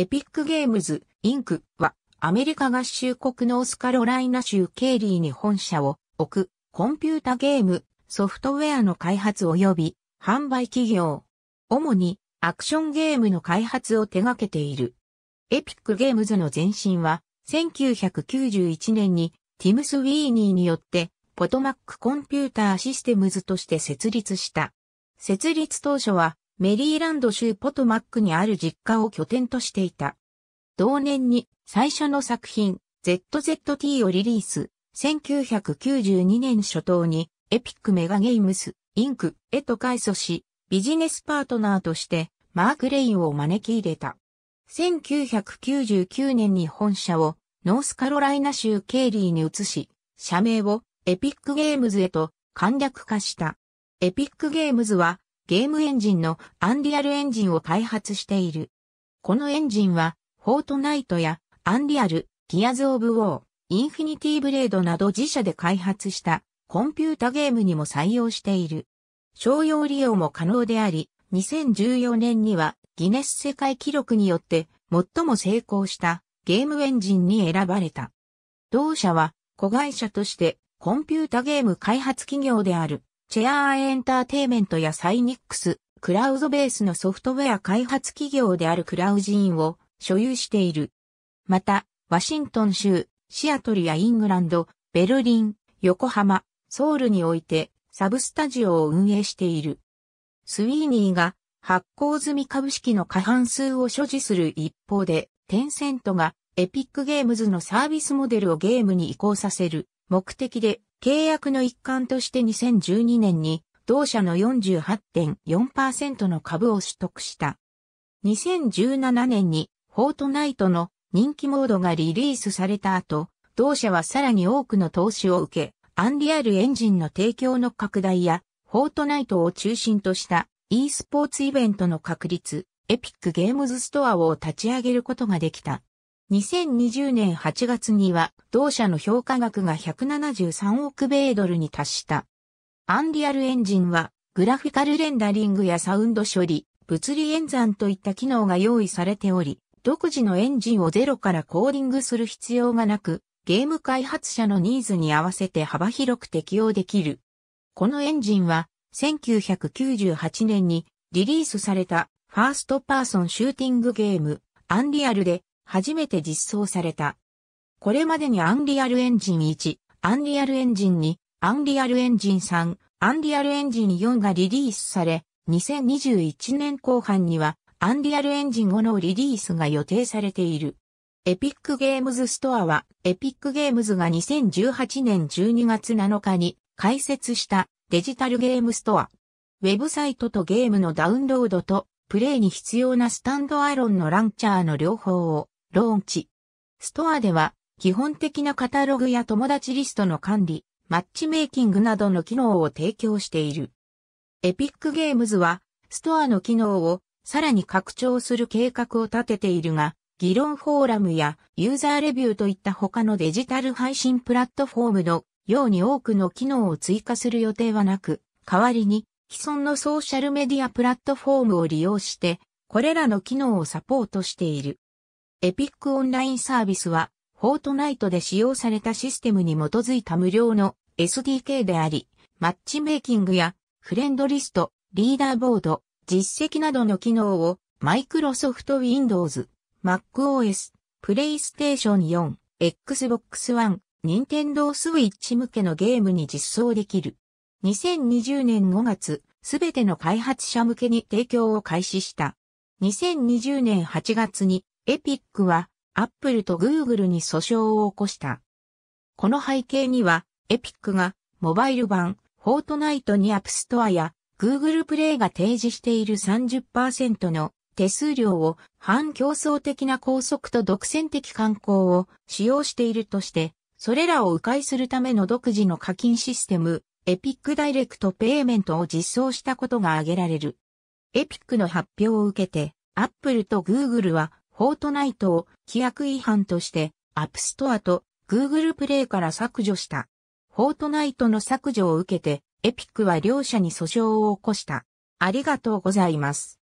エピックゲームズ、インクは、アメリカ合衆国ノースカロライナ州ケイリーに本社を置く、コンピュータゲーム、ソフトウェアの開発及び販売企業。主に、アクションゲームの開発を手掛けている。エピックゲームズの前身は、1991年に、ティム・スウィーニーによって、ポトマックコンピューターシステムズとして設立した。設立当初は、メリーランド州ポトマックにある実家を拠点としていた。同年に最初の作品 ZZT をリリース、1992年初頭にエピックメガゲームス、インクへと改祖し、ビジネスパートナーとしてマーク・レインを招き入れた。1999年に本社をノースカロライナ州ケイリーに移し、社名をエピックゲームズへと簡略化した。エピックゲームズはゲームエンジンのアンリアルエンジンを開発している。このエンジンは、フォートナイトやアンリアル、ギアズ・オブ・ウォー、インフィニティ・ブレードなど自社で開発したコンピュータゲームにも採用している。商用利用も可能であり、2014年にはギネス世界記録によって最も成功したゲームエンジンに選ばれた。同社は子会社としてコンピュータゲーム開発企業であるチェアーエンターテイメントやサイニックス、クラウドベースのソフトウェア開発企業であるクラウジーンを所有している。また、ワシントン州、シアトルやイングランド、ベルリン、横浜、ソウルにおいてサブスタジオを運営している。スウィーニーが発行済み株式の過半数を所持する一方で、テンセントがエピックゲームズのサービスモデルをゲームに移行させる目的で契約の一環として2012年に同社の48.4%の株を取得した。2017年にフォートナイトの人気モードがリリースされた後、同社はさらに多くの投資を受け、アンリアルエンジンの提供の拡大や、フォートナイトを中心とした e スポーツイベントの確立、エピックゲームズストアを立ち上げることができた。2020年8月には、同社の評価額が173億米ドルに達した。アンリアルエンジンは、グラフィカルレンダリングやサウンド処理、物理演算といった機能が用意されており、独自のエンジンをゼロからコーディングする必要がなく、ゲーム開発者のニーズに合わせて幅広く適用できる。このエンジンは、1998年にリリースされたファーストパーソンシューティングゲーム、アンリアルで初めて実装された。これまでにアンリアルエンジン1、アンリアルエンジン2、アンリアルエンジン3、アンリアルエンジン4がリリースされ、2021年後半にはアンリアルエンジン5のリリースが予定されている。エピックゲームズストアは、エピックゲームズが2018年12月7日に開設したデジタルゲームストア。ウェブサイトとゲームのダウンロードとプレイに必要なスタンドアロンのランチャーの両方をローンチ。ストアでは、基本的なカタログや友達リストの管理、マッチメイキングなどの機能を提供している。エピックゲームズは、ストアの機能をさらに拡張する計画を立てているが、議論フォーラムやユーザーレビューといった他のデジタル配信プラットフォームのように多くの機能を追加する予定はなく、代わりに既存のソーシャルメディアプラットフォームを利用して、これらの機能をサポートしている。エピックオンラインサービスは、フォートナイトで使用されたシステムに基づいた無料の SDK であり、マッチメイキングやフレンドリスト、リーダーボード、実績などの機能をマイクロソフト Windows、MacOS、PlayStation 4、Xbox One、Nintendo Switch 向けのゲームに実装できる。2020年5月、すべての開発者向けに提供を開始した。2020年8月にエピックは、アップルとグーグルに訴訟を起こした。この背景には、エピックが、モバイル版、フォートナイトにアップストアや、グーグルプレイが提示している30%の手数料を反競争的な拘束と独占的観光を使用しているとして、それらを迂回するための独自の課金システム、エピックダイレクトペイメントを実装したことが挙げられる。エピックの発表を受けて、アップルとグーグルはフォートナイトを規約違反として、アップストアと Google プレイから削除した。フォートナイトの削除を受けて、エピックは両者に訴訟を起こした。ありがとうございます。